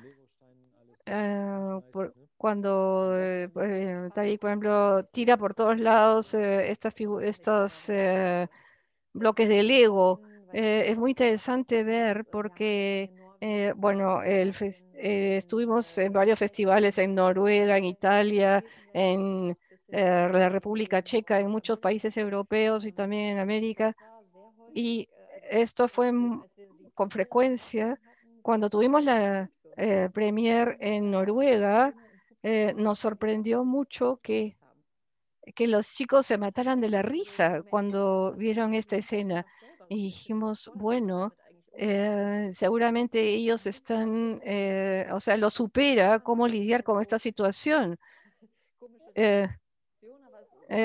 Eh, cuando eh, eh por ejemplo, tira por todos lados estas estos bloques de Lego, es muy interesante ver porque, bueno, el estuvimos en varios festivales en Noruega, en Italia, en la República Checa, en muchos países europeos y también en América. Y esto fue con frecuencia, cuando tuvimos la eh, premier en Noruega, eh, nos sorprendió mucho que, que los chicos se mataran de la risa cuando vieron esta escena. Y dijimos, bueno, eh, seguramente ellos están, o sea, lo supera cómo lidiar con esta situación.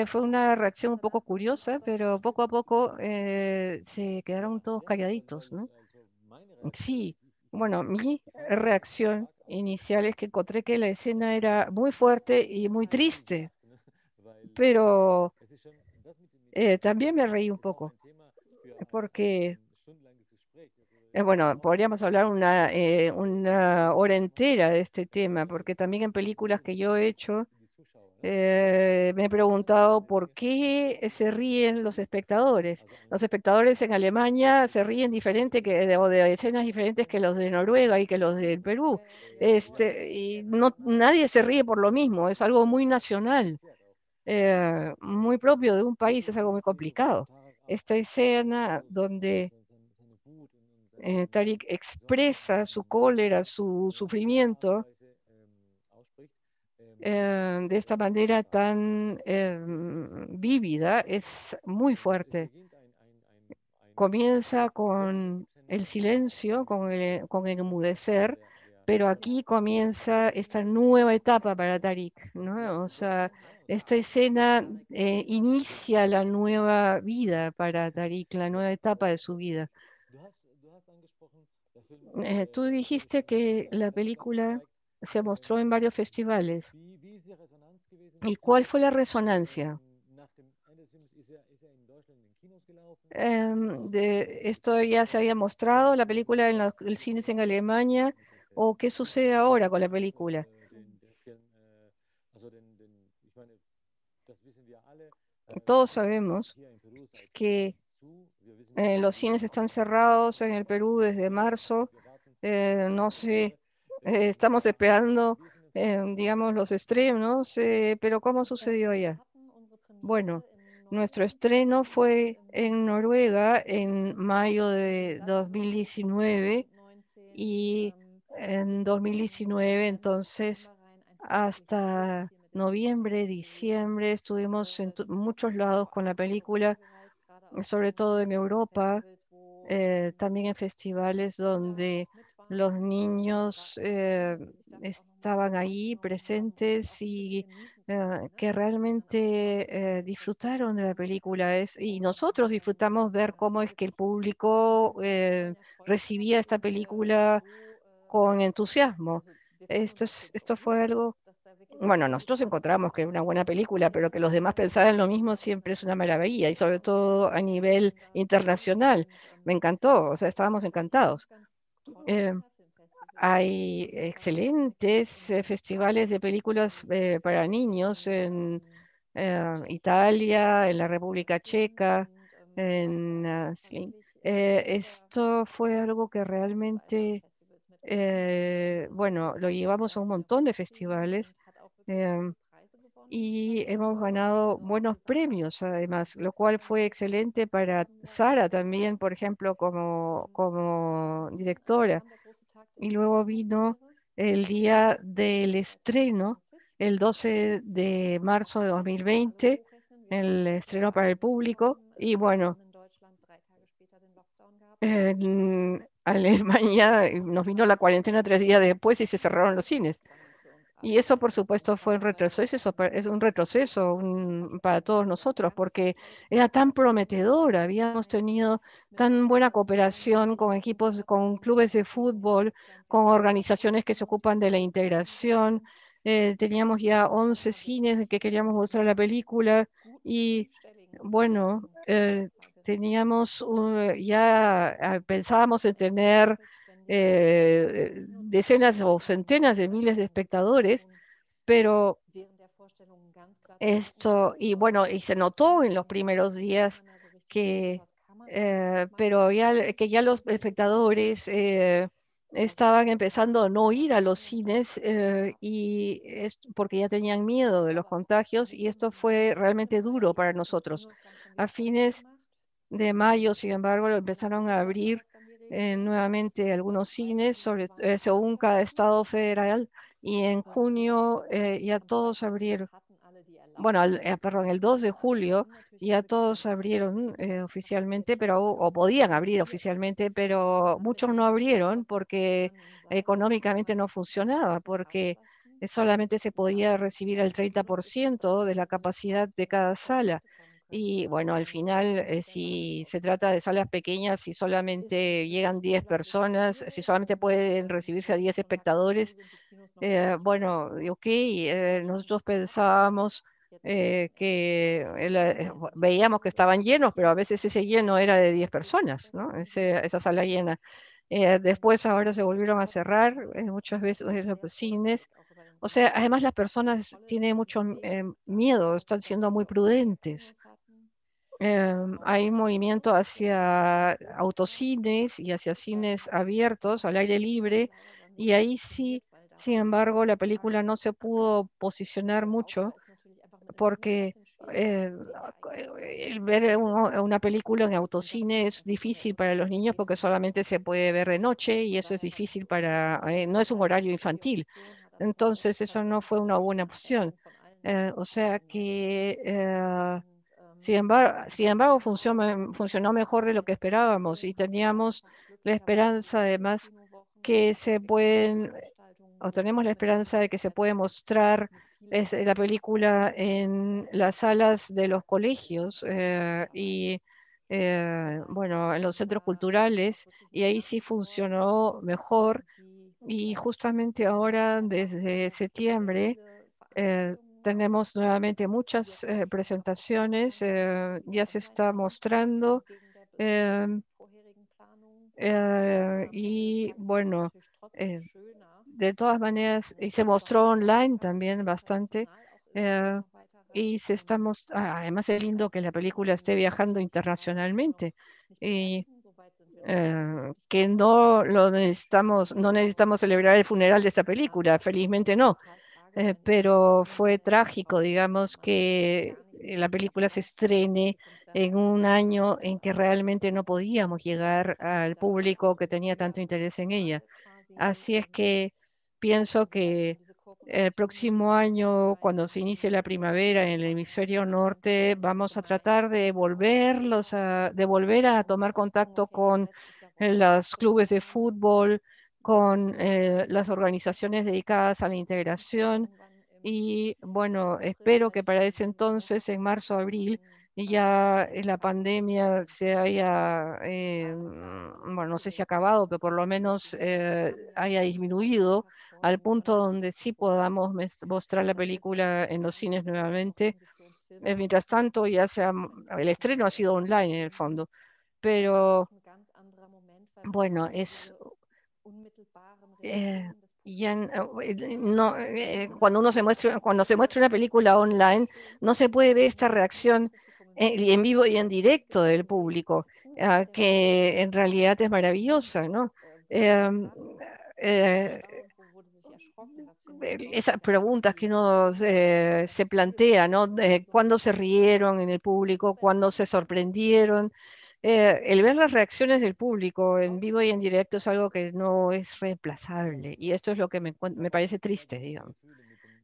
fue una reacción un poco curiosa, pero poco a poco se quedaron todos calladitos, ¿no? Sí, bueno, mi reacción inicial es que encontré que la escena era muy fuerte y muy triste, pero eh, también me reí un poco, porque, eh, bueno, podríamos hablar una, eh, una hora entera de este tema, porque también en películas que yo he hecho, eh, me he preguntado por qué se ríen los espectadores. Los espectadores en Alemania se ríen diferente que, o de escenas diferentes que los de Noruega y que los del Perú. Este, y no, nadie se ríe por lo mismo, es algo muy nacional, eh, muy propio de un país, es algo muy complicado. Esta escena donde eh, Tarik expresa su cólera, su sufrimiento, Em, de esta manera tan em, vívida es muy fuerte. Comienza con el silencio, con el, con el enmudecer, pero aquí comienza esta nueva etapa para Tarik ¿no? O sea, esta escena eh, inicia la nueva vida para Tarik la nueva etapa de su vida. Eh, tú dijiste que la película se mostró en varios festivales. ¿Y cuál fue la resonancia? Ähm, er, er em, de, esto ya se había mostrado, la película en los cines en Alemania, eh, o qué sucede ahora con la película. Todos sabemos que eh, los cines están cerrados en el Perú desde marzo. Eh, no sé eh, estamos esperando, em, digamos, los estrenos, eh, pero ¿cómo sucedió allá? Bueno, nuestro estreno fue en Noruega en mayo de 2019 y en 2019 entonces hasta noviembre, diciembre estuvimos en muchos lados con la película, sobre todo en Europa, eh, también en festivales donde los niños eh, estaban ahí presentes y eh, que realmente eh, disfrutaron de la película. Es, y nosotros disfrutamos ver cómo es que el público recibía esta película con entusiasmo. Esto, esto fue algo... Bueno, nosotros encontramos que es una buena película, pero que los demás pensaran lo mismo siempre es una maravilla, y sobre todo a nivel internacional. Me encantó, o sea, estábamos encantados. Eh, hay excelentes eh, festivales de películas eh, para niños en Italia, en la República Checa, en ah, esto fue algo que realmente, bueno, lo llevamos a un montón de festivales. Em, y hemos ganado buenos premios además, lo cual fue excelente para Sara también, por ejemplo, como, directora. Y luego vino el día del estreno, el 12 de marzo de 2020, el estreno para el público. Y bueno, en Alemania eh, nos vino la cuarentena tres días después y se cerraron los cines. Y eso, por supuesto, fue un retroceso, es un retroceso para todos nosotros, porque era tan prometedor, habíamos tenido tan buena cooperación con equipos, con clubes de fútbol, con organizaciones que se ocupan de la integración. Eh, teníamos ya 11 cines que queríamos mostrar la película y, bueno, eh, teníamos ya ah, pensábamos en tener eh, decenas o centenas de miles de espectadores, pero esto, y bueno, y se notó en los primeros días que, eh, pero ya, que ya los espectadores eh, estaban empezando a no ir a los cines y es porque ya tenían miedo de los contagios y esto fue realmente duro para nosotros. A fines de mayo, sin embargo, empezaron a abrir eh, nuevamente algunos cines, sobre, eh, según cada estado federal, y en junio eh, ya todos abrieron, bueno, perdón, el 2 de julio ya todos abrieron oficialmente, pero o podían abrir oficialmente, pero muchos no abrieron porque económicamente no funcionaba, porque solamente se podía recibir el 30% de la capacidad de cada sala. Y bueno, al final, eh, si se trata de salas pequeñas, si solamente llegan 10 personas, si solamente pueden recibirse a 10 espectadores, eh, bueno, ok, eh, nosotros pensábamos que veíamos que estaban llenos, pero a veces ese lleno era de 10 personas, ¿no? esa sala llena. después ahora se volvieron a cerrar muchas veces los cines. O sea, además las personas tienen mucho miedo, están siendo muy prudentes eh, hay movimiento hacia autocines y hacia cines abiertos al aire libre y ahí sí, sin embargo, la película no se pudo posicionar mucho porque eh, eh, ver una película en autocine es difícil para los niños porque solamente se puede ver de noche y eso es difícil para, eh, no es un horario infantil. Entonces, eso no fue una buena opción. o sea que sin embargo, funcionó, funcionó mejor de lo que esperábamos y teníamos la esperanza además que se pueden, o tenemos la esperanza de que se puede mostrar la película en las salas de los colegios eh, y eh, bueno, en los centros culturales y ahí sí funcionó mejor y justamente ahora desde septiembre eh, tenemos nuevamente muchas eh, presentaciones. Eh, ya se está mostrando. Em, eh, y bueno, de todas maneras, y se mostró online también bastante. y se está ah, además es lindo que la película esté viajando internacionalmente. Y que no lo necesitamos, no necesitamos celebrar el funeral de esta película, felizmente no. Eh, pero fue trágico, digamos, que eh, la película se estrene en un año en que realmente no podíamos llegar al público que tenía tanto interés en ella. Así es que pienso que el próximo año, cuando se inicie la primavera en el hemisferio norte, vamos a tratar de, volverlos de volver a tomar contacto con eh, los clubes de fútbol, con eh, las organizaciones dedicadas a la integración y bueno, espero que para ese entonces, en marzo, abril, ya eh, la pandemia se haya, eh, mm, bueno, no sé si ha acabado, pero por lo menos haya disminuido al punto donde sí podamos mostrar la película en los cines nuevamente. mientras tanto, ya sea, el estreno ha sido online en el fondo, pero bueno, es eh, y eh, eh, no, cuando uno se muestra, cuando se muestra una película online, no se puede ver esta reacción en vivo y en directo del público, ah, que en realidad es maravillosa, ¿no? Mm, esas preguntas que uno se plantea, ¿no? ¿Cuándo se rieron en el público? ¿Cuándo se sorprendieron? Eh, el ver las reacciones del público en vivo y en directo es algo que no es reemplazable y esto es lo que me, me parece triste, digamos.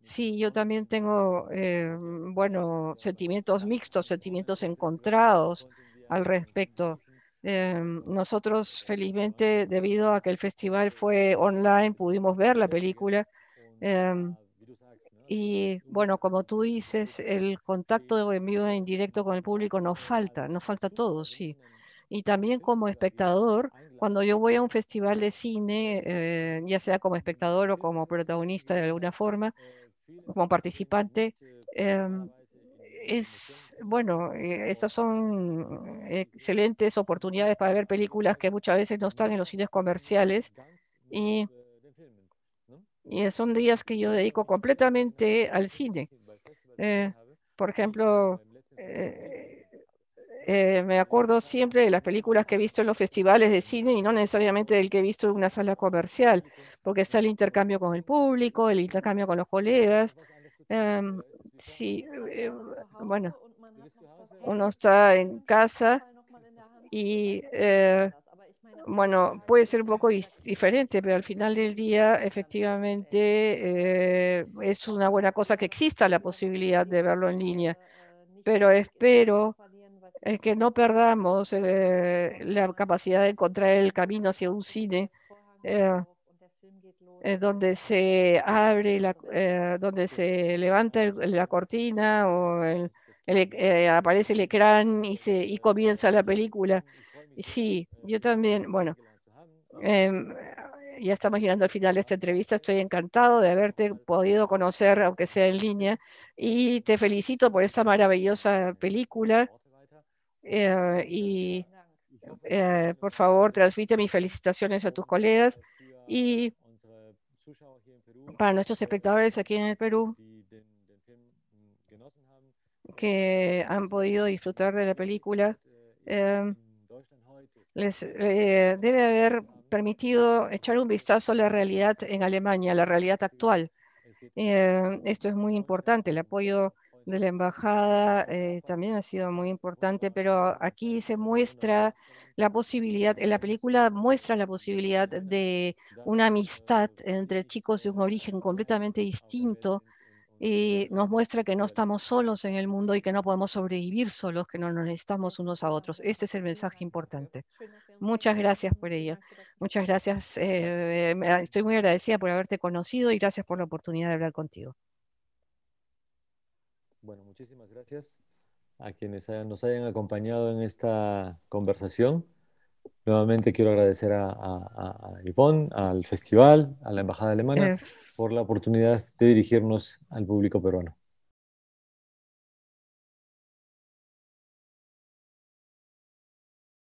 Sí, yo también tengo, eh, bueno, sentimientos mixtos, sentimientos encontrados al respecto. Eh, nosotros, felizmente, debido a que el festival fue online, pudimos ver la película. Y bueno, como tú dices, el contacto en vivo, en directo con el público nos falta, nos falta todo, sí. Y también como espectador, cuando yo voy a un festival de cine, eh, ya sea como espectador o como protagonista de alguna forma, como participante, em, es bueno, eh, esas son excelentes oportunidades para ver películas que muchas veces no están en los cines comerciales y y eh, son días que yo dedico completamente al cine. Eh, por ejemplo, eh, me acuerdo siempre de las películas que he visto en los festivales de cine y no necesariamente del que he visto en una sala comercial, porque está el intercambio con el público, el intercambio con los colegas. Em, sí, bueno, uno está en casa y bueno, puede ser un poco diferente, pero al final del día efectivamente eh, es una buena cosa que exista la posibilidad de verlo en línea. Pero espero eh, que no perdamos eh, la capacidad de encontrar el camino hacia un cine donde se abre, donde se levanta la cortina o el, aparece el ecrán y, se, y comienza la película Sí, yo también, bueno, em, ya estamos llegando al final de esta entrevista. Estoy encantado de haberte podido conocer, aunque sea en línea, y te felicito por esta maravillosa película. Eh, y eh, por favor, transmite mis felicitaciones a tus colegas y para nuestros espectadores aquí en el Perú que han podido disfrutar de la película. Em, les eh, debe haber permitido echar un vistazo a la realidad en Alemania, la realidad actual. Eh, esto es muy importante. El apoyo de la embajada eh, también ha sido muy importante, pero aquí se muestra la posibilidad, en la película muestra la posibilidad de una amistad entre chicos de un origen completamente distinto y nos muestra que no estamos solos en el mundo y que no podemos sobrevivir solos, que no nos necesitamos unos a otros. Este es el mensaje importante. Muchas gracias por ello. Muchas gracias. Eh, estoy muy agradecida por haberte conocido y gracias por la oportunidad de hablar contigo. Bueno, muchísimas gracias a quienes nos hayan acompañado en esta conversación. Nuevamente quiero agradecer a, a, al festival, a la Embajada Alemana, por la oportunidad de dirigirnos al público peruano.